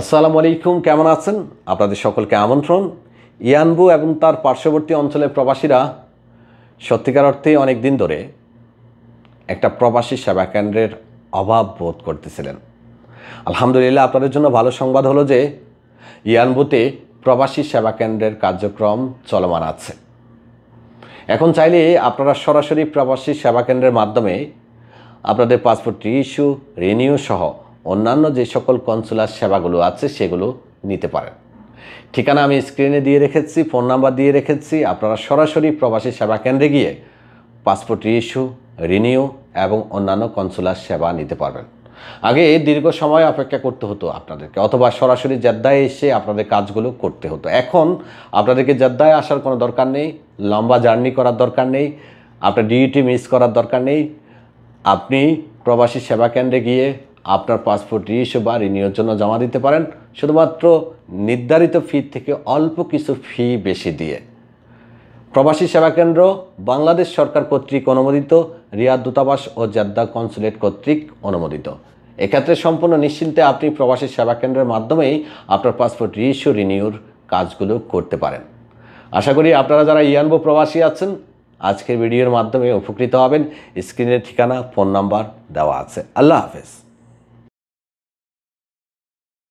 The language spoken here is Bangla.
আসসালামু আলাইকুম কেমন আছেন আপনাদের সকলকে আমন্ত্রণ ইয়ানবু এবং তার পার্শ্ববর্তী অঞ্চলের প্রবাসীরা সত্যিকার অর্থে অনেক দিন ধরে একটা প্রবাসী সেবা কেন্দ্রের অভাব বোধ করতেছিলেন আলহামদুলিল্লাহ আপনাদের জন্য ভালো সংবাদ হলো যে ইয়ানবুতে প্রবাসী সেবা কেন্দ্রের কার্যক্রম চলমান আছে এখন চাইলে আপনারা সরাসরি প্রবাসী সেবা কেন্দ্রের মাধ্যমে আপনাদের পাসপোর্ট ইস্যু রিনিউ সহ অন্যান্য যে সকল কনসুলার সেবাগুলো আছে সেগুলো নিতে পারেন ঠিকানা আমি স্ক্রিনে দিয়ে রেখেছি ফোন নাম্বার দিয়ে রেখেছি আপনারা সরাসরি প্রবাসী সেবা কেন্দ্রে গিয়ে পাসপোর্ট ইস্যু রিনিউ এবং অন্যান্য কনসুলার সেবা নিতে পারবেন আগে দীর্ঘ সময় অপেক্ষা করতে হতো আপনাদেরকে অথবা সরাসরি জাদ্দায় এসে আপনাদের কাজগুলো করতে হতো এখন আপনাদেরকে জাদ্দায় আসার কোনো দরকার নেই লম্বা জার্নি করার দরকার নেই আপনার ডিউটি মিস করার দরকার নেই আপনি প্রবাসী সেবা কেন্দ্রে গিয়ে আপনার পাসপোর্ট ইস্যু বা রিনিউর জন্য জমা দিতে পারেন শুধুমাত্র নির্ধারিত ফি থেকে অল্প কিছু ফি বেশি দিয়ে প্রবাসী সেবা কেন্দ্র বাংলাদেশ সরকার কর্তৃক অনুমোদিত রিয়াদ দূতাবাস ও জাদ্দা কনসুলেট কর্তৃক অনুমোদিত এক্ষেত্রে সম্পূর্ণ নিশ্চিন্তে আপনি প্রবাসী সেবা কেন্দ্রের মাধ্যমেই আপনার পাসপোর্ট রিইস্যু রিনিউর কাজগুলো করতে পারেন আশা করি আপনারা যারা ইয়ানবো প্রবাসী আছেন আজকের ভিডিওর মাধ্যমে উপকৃত হবেন স্ক্রিনের ঠিকানা ফোন নাম্বার দেওয়া আছে আল্লাহ হাফেজ